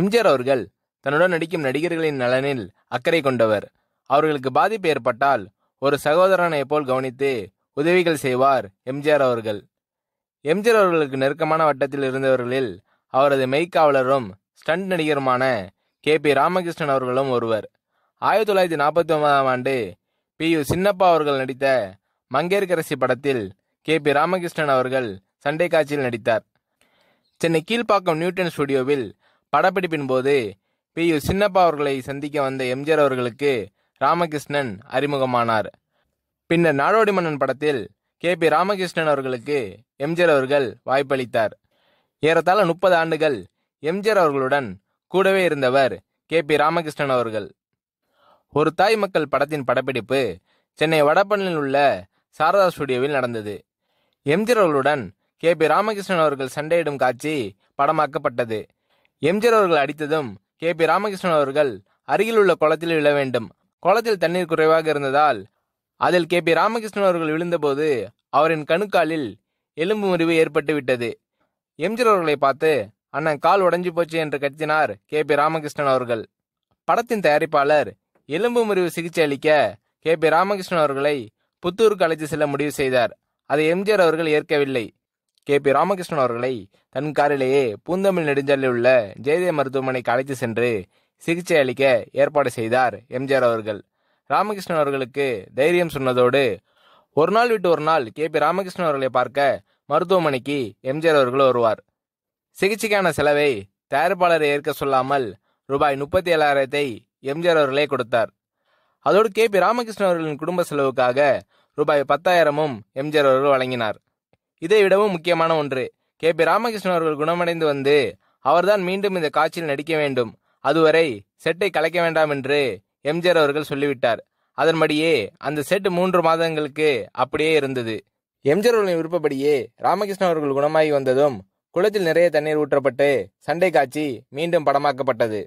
எம்ஜிஆர் அவர்கள் தன்னுடன் நடிக்கும் நடிகர்களின் நலனில் அக்கறை கொண்டவர் அவர்களுக்கு பாதிப்பு ஏற்பட்டால் ஒரு சகோதரனை போல் கவனித்து உதவிகள் செய்வார் எம்ஜிஆர் அவர்கள் எம்ஜிஆர் அவர்களுக்கு நெருக்கமான வட்டத்தில் இருந்தவர்களில் அவரது மெய்க்காவலரும் ஸ்டண்ட் நடிகருமான கே பி ராமகிருஷ்ணன் அவர்களும் ஒருவர் ஆயிரத்தி தொள்ளாயிரத்தி நாற்பத்தி ஒன்பதாம் ஆண்டு பி யு சின்னப்பா அவர்கள் நடித்த மங்கேற்கரசி படத்தில் கே பி ராமகிருஷ்ணன் அவர்கள் சண்டை காட்சியில் நடித்தார் சென்னை கீழ்ப்பாக்கம் நியூட்டன் ஸ்டுடியோவில் படப்பிடிப்பின் போது பி யு சின்னப்பா அவர்களை சந்திக்க வந்த எம்ஜிஆர் அவர்களுக்கு ராமகிருஷ்ணன் அறிமுகமானார் பின்னர் நாடோடி மன்னன் படத்தில் கே பி ராமகிருஷ்ணன் அவர்களுக்கு எம்ஜிஆர் அவர்கள் வாய்ப்பளித்தார் ஏறத்தாழ முப்பது ஆண்டுகள் எம்ஜிஆர் அவர்களுடன் கூடவே இருந்தவர் கே பி ராமகிருஷ்ணன் அவர்கள் ஒரு தாய் மக்கள் படத்தின் படப்பிடிப்பு சென்னை வடப்பண்ணில் உள்ள சாரதா ஸ்டுடியோவில் நடந்தது எம்ஜிஆர் அவர்களுடன் கே பி ராமகிருஷ்ணன் அவர்கள் சண்டையிடும் காட்சி படமாக்கப்பட்டது எம்ஜிஆர் அவர்கள் அடித்ததும் கே பி ராமகிருஷ்ணன் அவர்கள் அருகில் உள்ள குளத்தில் விழ வேண்டும் குளத்தில் தண்ணீர் குறைவாக இருந்ததால் அதில் கே பி ராமகிருஷ்ணன் அவர்கள் விழுந்தபோது அவரின் கணுக்காலில் எலும்பு முறிவு ஏற்பட்டு விட்டது எம்ஜிஆர் அவர்களை பார்த்து அண்ணன் கால் உடஞ்சி போச்சு என்று கத்தினார் கே பி ராமகிருஷ்ணன் அவர்கள் படத்தின் தயாரிப்பாளர் எலும்பு முறிவு சிகிச்சை அளிக்க கே பி ராமகிருஷ்ணன் அவர்களை புத்தூருக்கு அழைத்து செல்ல முடிவு செய்தார் அதை எம்ஜிஆர் அவர்கள் ஏற்கவில்லை கே பி ராமகிருஷ்ணன் அவர்களை தன் காரிலேயே பூந்தமிழ் நெடுஞ்சாலையில் உள்ள ஜெயதேவ மருத்துவமனைக்கு அழைத்து சென்று சிகிச்சை அளிக்க ஏற்பாடு செய்தார் எம்ஜிஆர் அவர்கள் ராமகிருஷ்ணன் அவர்களுக்கு தைரியம் சொன்னதோடு ஒரு நாள் விட்டு ஒரு நாள் கே பி ராமகிருஷ்ணன் அவர்களை பார்க்க மருத்துவமனைக்கு எம்ஜிஆர் அவர்கள் வருவார் சிகிச்சைக்கான செலவை தயாரிப்பாளரை ஏற்க சொல்லாமல் ரூபாய் முப்பத்தி ஏழாயிரத்தை எம்ஜிஆர் அவர்களே கொடுத்தார் அதோடு கே பி ராமகிருஷ்ணன் அவர்களின் குடும்ப செலவுக்காக ரூபாய் பத்தாயிரமும் எம்ஜிஆர் அவர்கள் வழங்கினார் இதை விடவும் முக்கியமான ஒன்று கே பி ராமகிருஷ்ணன் அவர்கள் குணமடைந்து வந்து அவர்தான் மீண்டும் இந்த காட்சியில் நடிக்க வேண்டும் அதுவரை செட்டை கலைக்க வேண்டாம் என்று எம்ஜிஆர் அவர்கள் சொல்லிவிட்டார் அதன்படியே அந்த செட் மூன்று மாதங்களுக்கு அப்படியே இருந்தது எம்ஜிஆர் அவர்களின் விருப்பப்படியே ராமகிருஷ்ணன் அவர்கள் குணமாகி வந்ததும் குளத்தில் நிறைய தண்ணீர் ஊற்றப்பட்டு சண்டை காட்சி மீண்டும் படமாக்கப்பட்டது